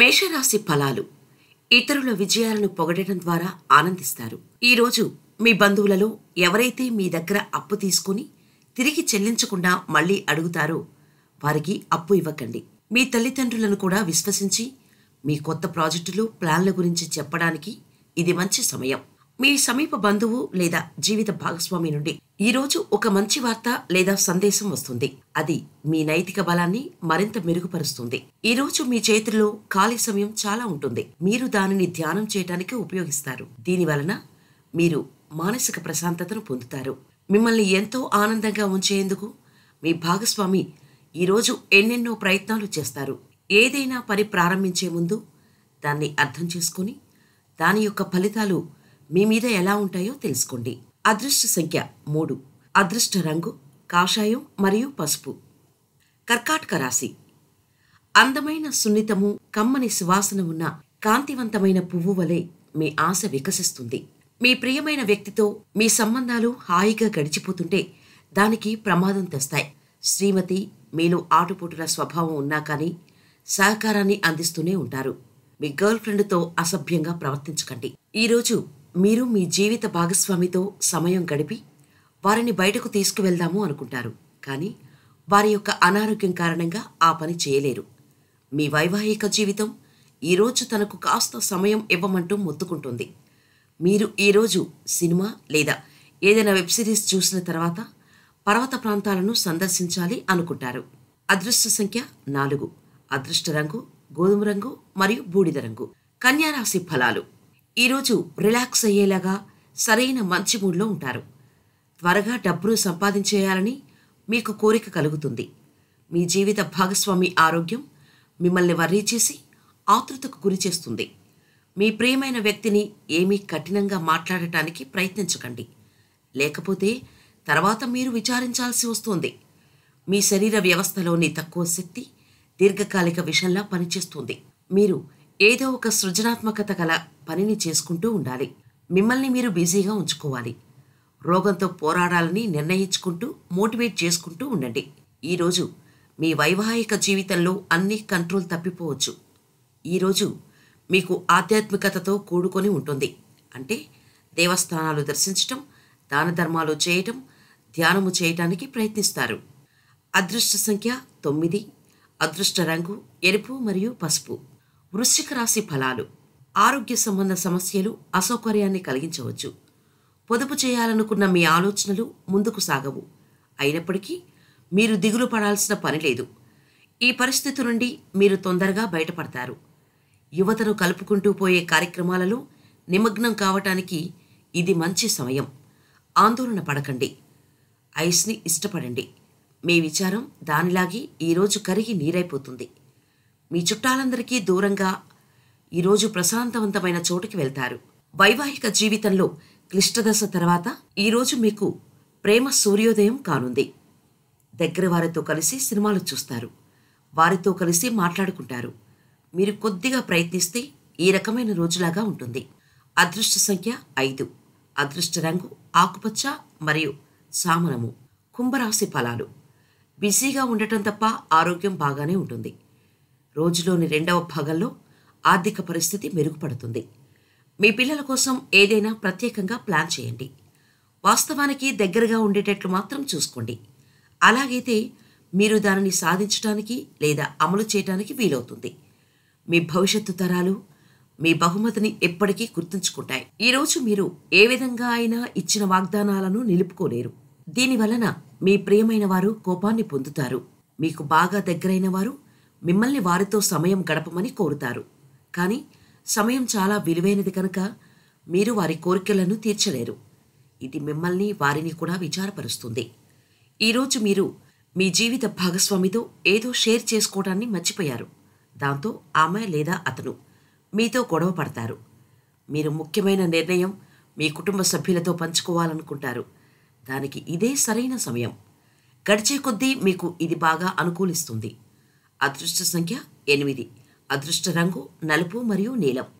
మేషరాశి ఫలాలు ఇతరుల విజయాలను పొగడటం ద్వారా ఆనందిస్తారు ఈరోజు మీ బంధువులలో ఎవరైతే మీ దగ్గర అప్పు తీసుకుని తిరిగి చెల్లించకుండా మళ్ళీ అడుగుతారో వారికి అప్పు ఇవ్వకండి మీ తల్లిదండ్రులను కూడా విశ్వసించి మీ కొత్త ప్రాజెక్టులు ప్లాన్ల గురించి చెప్పడానికి ఇది మంచి సమయం మీ సమీప బంధువు లేదా జీవిత భాగస్వామి నుండి ఈరోజు ఒక మంచి వార్త లేదా సందేశం వస్తుంది అది మీ నైతిక బలాన్ని మరింత మెరుగుపరుస్తుంది ఈరోజు మీ చేతిలో ఖాళీ సమయం చాలా ఉంటుంది మీరు దానిని ధ్యానం చేయడానికి ఉపయోగిస్తారు దీని వలన మీరు మానసిక ప్రశాంతతను పొందుతారు మిమ్మల్ని ఎంతో ఆనందంగా ఉంచేందుకు మీ భాగస్వామి ఈరోజు ఎన్నెన్నో ప్రయత్నాలు చేస్తారు ఏదైనా పని ప్రారంభించే ముందు దాన్ని అర్థం చేసుకుని దాని యొక్క ఫలితాలు మీ మీద ఎలా ఉంటాయో తెలుసుకోండి అదృష్ట సంఖ్య మూడు అదృష్ట రంగు కాషాయం మరియు పసుపు కర్కాటక రాశి అందమైన సున్నితము కమ్మని సువాసన ఉన్న కాంతివంతమైన పువ్వు వలె మీ ఆశ వికసిస్తుంది మీ ప్రియమైన వ్యక్తితో మీ సంబంధాలు హాయిగా గడిచిపోతుంటే దానికి ప్రమాదం తెస్తాయి శ్రీమతి మీలో ఆటుపోటుల స్వభావం ఉన్నా కానీ సహకారాన్ని అందిస్తూనే ఉంటారు మీ గర్ల్ ఫ్రెండ్తో అసభ్యంగా ప్రవర్తించకండి ఈరోజు మీరు మీ జీవిత భాగస్వామితో సమయం గడిపి వారిని బయటకు తీసుకువెళ్దాము అనుకుంటారు కానీ వారి యొక్క అనారోగ్యం కారణంగా ఆ పని చేయలేరు మీ వైవాహిక జీవితం ఈరోజు తనకు కాస్త సమయం ఇవ్వమంటూ మొత్తుకుంటుంది మీరు ఈరోజు సినిమా లేదా ఏదైనా వెబ్ సిరీస్ చూసిన తర్వాత పర్వత ప్రాంతాలను సందర్శించాలి అనుకుంటారు అదృష్ట సంఖ్య నాలుగు అదృష్ట రంగు గోధుమ రంగు మరియు బూడిద రంగు కన్యారాశి ఫలాలు ఈరోజు రిలాక్స్ అయ్యేలాగా సరైన మంచి మూడ్లో ఉంటారు త్వరగా డబ్బును సంపాదించేయాలని మీకు కోరిక కలుగుతుంది మీ జీవిత భాగస్వామి ఆరోగ్యం మిమ్మల్ని వర్రీ చేసి ఆతృతకు గురి చేస్తుంది మీ ప్రియమైన వ్యక్తిని ఏమీ కఠినంగా మాట్లాడటానికి ప్రయత్నించకండి లేకపోతే తర్వాత మీరు విచారించాల్సి వస్తుంది మీ శరీర వ్యవస్థలోని తక్కువ శక్తి దీర్ఘకాలిక విషయంలో పనిచేస్తుంది మీరు ఏదో ఒక సృజనాత్మకత గల పనిని చేసుకుంటూ ఉండాలి మిమ్మల్ని మీరు బిజీగా ఉంచుకోవాలి రోగంతో పోరాడాలని నిర్ణయించుకుంటూ మోటివేట్ చేసుకుంటూ ఉండండి ఈరోజు మీ వైవాహిక జీవితంలో అన్ని కంట్రోల్ తప్పిపోవచ్చు ఈరోజు మీకు ఆధ్యాత్మికతతో కూడుకొని ఉంటుంది అంటే దేవస్థానాలు దర్శించటం దాన ధర్మాలు చేయటం ధ్యానము చేయటానికి ప్రయత్నిస్తారు అదృష్ట సంఖ్య తొమ్మిది అదృష్ట రంగు ఎరుపు మరియు పసుపు వృశ్చిక రాశి ఫలాలు ఆరోగ్య సంబంధ సమస్యలు అసౌకర్యాన్ని కలిగించవచ్చు పొదుపు చేయాలనుకున్న మీ ఆలోచనలు ముందుకు సాగవు అయినప్పటికీ మీరు దిగులు పడాల్సిన పని లేదు ఈ పరిస్థితి నుండి మీరు తొందరగా బయటపడతారు యువతను కలుపుకుంటూ పోయే కార్యక్రమాలలో నిమగ్నం కావటానికి ఇది మంచి సమయం ఆందోళన పడకండి ఐస్ని ఇష్టపడండి మీ విచారం దానిలాగి ఈరోజు కరిగి నీరైపోతుంది మీ చుట్టాలందరికీ దూరంగా ఈరోజు ప్రశాంతవంతమైన చోటుకి వెళ్తారు వైవాహిక జీవితంలో క్లిష్టదశ తర్వాత ఈరోజు మీకు ప్రేమ సూర్యోదయం కానుంది దగ్గర వారితో కలిసి సినిమాలు చూస్తారు వారితో కలిసి మాట్లాడుకుంటారు మీరు కొద్దిగా ప్రయత్నిస్తే ఈ రకమైన రోజులాగా ఉంటుంది అదృష్ట సంఖ్య ఐదు అదృష్ట రంగు ఆకుపచ్చ మరియు సామనము కుంభరాశి ఫలాలు బిజీగా ఉండటం తప్ప ఆరోగ్యం బాగానే ఉంటుంది రోజులోని రెండవ భాగంలో ఆర్థిక పరిస్థితి మెరుగుపడుతుంది మీ పిల్లల కోసం ఏదైనా ప్రత్యేకంగా ప్లాన్ చేయండి వాస్తవానికి దగ్గరగా ఉండేటట్లు మాత్రం చూసుకోండి అలాగైతే మీరు దానిని సాధించడానికి లేదా అమలు చేయడానికి వీలవుతుంది మీ భవిష్యత్తు తరాలు మీ బహుమతిని ఎప్పటికీ గుర్తుంచుకుంటాయి ఈరోజు మీరు ఏ విధంగా అయినా ఇచ్చిన వాగ్దానాలను నిలుపుకోలేరు దీనివలన మీ ప్రియమైన వారు కోపాన్ని పొందుతారు మీకు బాగా దగ్గరైన వారు మిమ్మల్ని వారితో సమయం గడపమని కోరుతారు కానీ సమయం చాలా విలువైనది కనుక మీరు వారి కోరికలను తీర్చలేరు ఇది మిమ్మల్ని వారిని కూడా విచారపరుస్తుంది ఈరోజు మీరు మీ జీవిత భాగస్వామితో ఏదో షేర్ చేసుకోవడాన్ని మర్చిపోయారు దాంతో ఆమె లేదా అతను మీతో గొడవ పడతారు మీరు ముఖ్యమైన నిర్ణయం మీ కుటుంబ సభ్యులతో పంచుకోవాలనుకుంటారు దానికి ఇదే సరైన సమయం గడిచే కొద్దీ మీకు ఇది బాగా అనుకూలిస్తుంది అదృష్ట సంఖ్య ఎనిమిది అదృష్ట రంగు నలుపు మరియు నీలం